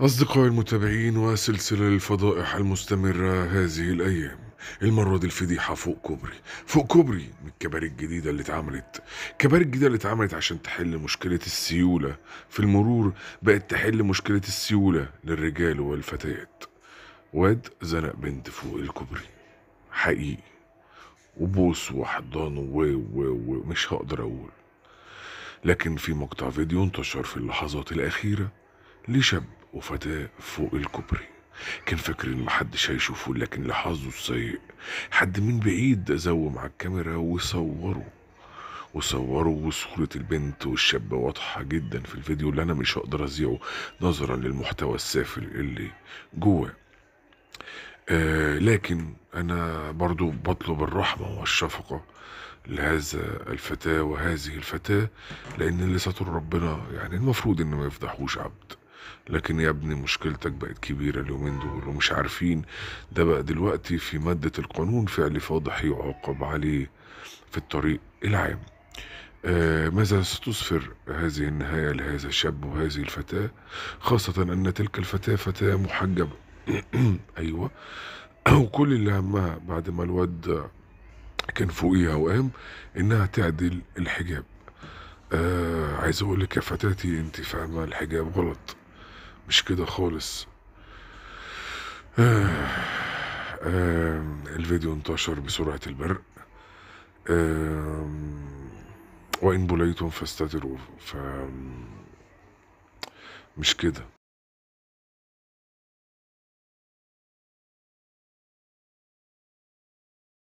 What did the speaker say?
أصدقائي المتابعين وسلسلة الفضائح المستمرة هذه الأيام المرة دي الفضيحة فوق كوبري فوق كوبري من الكباري الجديدة اللي اتعملت الكباري الجديدة اللي اتعملت عشان تحل مشكلة السيولة في المرور بقت تحل مشكلة السيولة للرجال والفتيات واد زنق بنت فوق الكوبري حقيقي وبوس وحضان و ومش هقدر أقول لكن في مقطع فيديو انتشر في اللحظات الأخيرة لشاب وفتاة فوق الكوبري كان فاكر ان محدش هيشوفه لكن لحظه السيء حد من بعيد زوم على الكاميرا وصوره وصوروا وصورة البنت والشاب واضحة جدا في الفيديو اللي أنا مش هقدر أذيعه نظرا للمحتوى السافل اللي جواه آه لكن أنا برضو بطلب الرحمة والشفقة لهذا الفتاة وهذه الفتاة لأن اللي ستر ربنا يعني المفروض إنه ما يفضحوش عبد لكن يا ابني مشكلتك بقت كبيرة اليومين دول ومش عارفين ده بقى دلوقتي في مادة القانون فعل فاضح يعاقب عليه في الطريق العام آه ماذا ستسفر هذه النهاية لهذا الشاب وهذه الفتاة خاصة أن تلك الفتاة فتاة محجبة أيوة وكل اللي همها بعد ما الواد كان فوقيها وقام إنها تعدل الحجاب آه عايز أقول لك يا فتاتي أنت فاهمة الحجاب غلط مش كده خالص آه، الفيديو انتشر بسرعة البرق وإن بليتم فاستتروا ف مش كده